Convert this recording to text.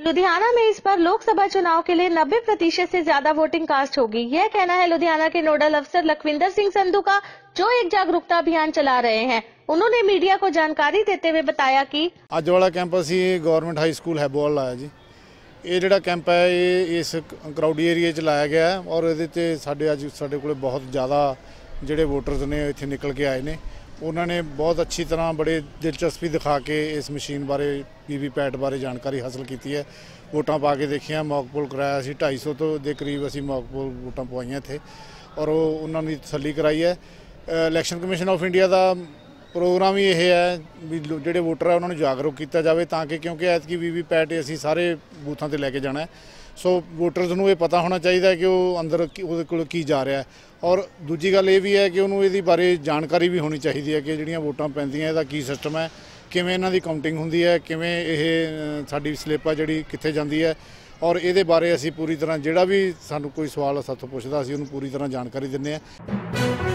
लुधियाना में इस बार लोकसभा चुनाव के लिए 90 प्रतिशत से ज्यादा वोटिंग कास्ट होगी यह कहना है लुधियाना के नोडल अफसर लखविंदर सिंह संधू का जो एक जागरूकता अभियान चला रहे हैं उन्होंने मीडिया को जानकारी देते हुए बताया कि ਅੱਜ ਵਾਲਾ ਕੈਂਪ ਅਸੀਂ ਗਵਰਨਮੈਂਟ ਹਾਈ ਸਕੂਲ ਹੈਬੋਲ ਲਾਇਆ ਜੀ ਇਹ ਜਿਹੜਾ ਕੈਂਪ ਹੈ ਇਹ ਇਸ ਕਰਾਊਡੀ ਏਰੀਆ 'ਚ ਲਾਇਆ ਗਿਆ ਹੈ ਔਰ ਇਹਦੇ 'ਚ ਸਾਡੇ ਅੱਜ ਸਾਡੇ ਕੋਲੇ ਬਹੁਤ ਜ਼ਿਆਦਾ ਜਿਹੜੇ ਵੋਟਰਸ ਨੇ ਇੱਥੇ ਨਿਕਲ ਕੇ ਉਹਨਾਂ ਨੇ ਬਹੁਤ ਅੱਛੀ ਤਰ੍ਹਾਂ ਬੜੇ ਦਿਲਚਸਪੀ ਦਿਖਾ ਕੇ ਇਸ ਮਸ਼ੀਨ ਬਾਰੇ ਪੀਵੀ ਪੈਟ ਬਾਰੇ ਜਾਣਕਾਰੀ ਹਾਸਲ ਕੀਤੀ ਹੈ ਵੋਟਾਂ ਪਾ ਕੇ ਦੇਖੀਆਂ ਮੌਕਪੁਲ ਕਰਾਇਆ ਸੀ 250 ਤੋਂ ਦੇ ਕਰੀਬ ਅਸੀਂ ਮੌਕਪੁਲ ਵੋਟਾਂ ਪਵਾਈਆਂ ਇੱਥੇ ਔਰ ਉਹ ਉਹਨਾਂ ਨੇ ਤਸੱਲੀ ਕਰਾਈ ਹੈ ਇਲੈਕਸ਼ਨ ਕਮਿਸ਼ਨ ਆਫ ਇੰਡੀਆ ਦਾ ਪ੍ਰੋਗਰਾਮ ਹੀ ਇਹ ਹੈ ਵੀ ਜਿਹੜੇ ਵੋਟਰ ਆ ਉਹਨਾਂ ਨੂੰ ਜਾਗਰੂਕ ਕੀਤਾ ਜਾਵੇ ਤਾਂ ਕਿ ਕਿਉਂਕਿ ਐਤਕੀ ਵੀਵੀ ਪੈਟ ਅਸੀਂ ਸਾਰੇ ਬੂਥਾਂ ਤੇ ਲੈ ਕੇ ਜਾਣਾ ਹੈ। ਸੋ ਵੋਟਰਸ ਨੂੰ ਇਹ ਪਤਾ ਹੋਣਾ ਚਾਹੀਦਾ ਹੈ ਕਿ ਉਹ ਅੰਦਰ ਉਹਦੇ ਕੋਲ ਕੀ ਜਾ ਰਿਹਾ ਹੈ ਔਰ ਦੂਜੀ ਗੱਲ ਇਹ ਵੀ ਹੈ ਕਿ ਉਹਨੂੰ ਇਹਦੀ ਬਾਰੇ ਜਾਣਕਾਰੀ ਵੀ ਹੋਣੀ ਚਾਹੀਦੀ ਹੈ ਕਿ ਜਿਹੜੀਆਂ ਵੋਟਾਂ ਪੈਂਦੀਆਂ ਇਹਦਾ ਕੀ ਸਿਸਟਮ ਹੈ ਕਿਵੇਂ ਇਹਨਾਂ ਦੀ ਕਾਊਂਟਿੰਗ ਹੁੰਦੀ ਹੈ ਕਿਵੇਂ ਇਹ ਸਾਡੀ ਸਲਿੱਪ ਆ ਜਿਹੜੀ ਕਿੱਥੇ ਜਾਂਦੀ ਹੈ ਔਰ ਇਹਦੇ ਬਾਰੇ ਅਸੀਂ ਪੂਰੀ ਤਰ੍ਹਾਂ ਜਿਹੜਾ ਵੀ ਸਾਨੂੰ ਕੋਈ ਸਵਾਲ ਸਾਥੋਂ ਪੁੱਛਦਾ ਅਸੀਂ ਉਹਨੂੰ ਪੂਰੀ ਤਰ੍ਹਾਂ ਜਾਣਕਾਰੀ ਦਿੰਦੇ ਹਾਂ